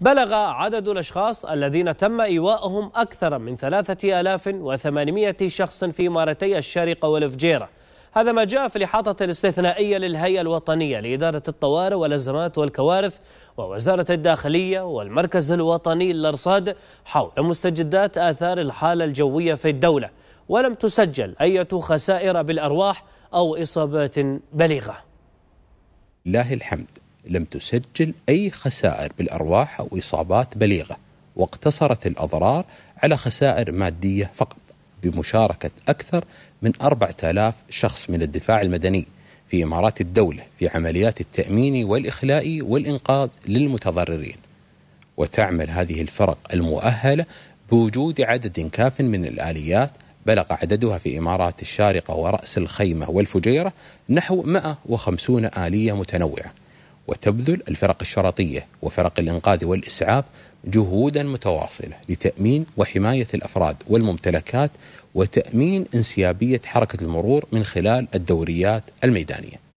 بلغ عدد الأشخاص الذين تم إيواءهم أكثر من 3800 شخص في مارتي الشارقة والفجيرة هذا ما جاء في الإحاطة الاستثنائية للهيئة الوطنية لإدارة الطوارئ والأزمات والكوارث ووزارة الداخلية والمركز الوطني للأرصاد حول مستجدات آثار الحالة الجوية في الدولة ولم تسجل أي خسائر بالأرواح أو إصابات بليغة لله الحمد لم تسجل أي خسائر بالأرواح أو إصابات بليغة واقتصرت الأضرار على خسائر مادية فقط بمشاركة أكثر من 4000 شخص من الدفاع المدني في إمارات الدولة في عمليات التأمين والإخلاء والإنقاذ للمتضررين وتعمل هذه الفرق المؤهلة بوجود عدد كاف من الآليات بلغ عددها في إمارات الشارقة ورأس الخيمة والفجيرة نحو 150 آلية متنوعة وتبذل الفرق الشرطيه وفرق الانقاذ والاسعاف جهودا متواصله لتامين وحمايه الافراد والممتلكات وتامين انسيابيه حركه المرور من خلال الدوريات الميدانيه.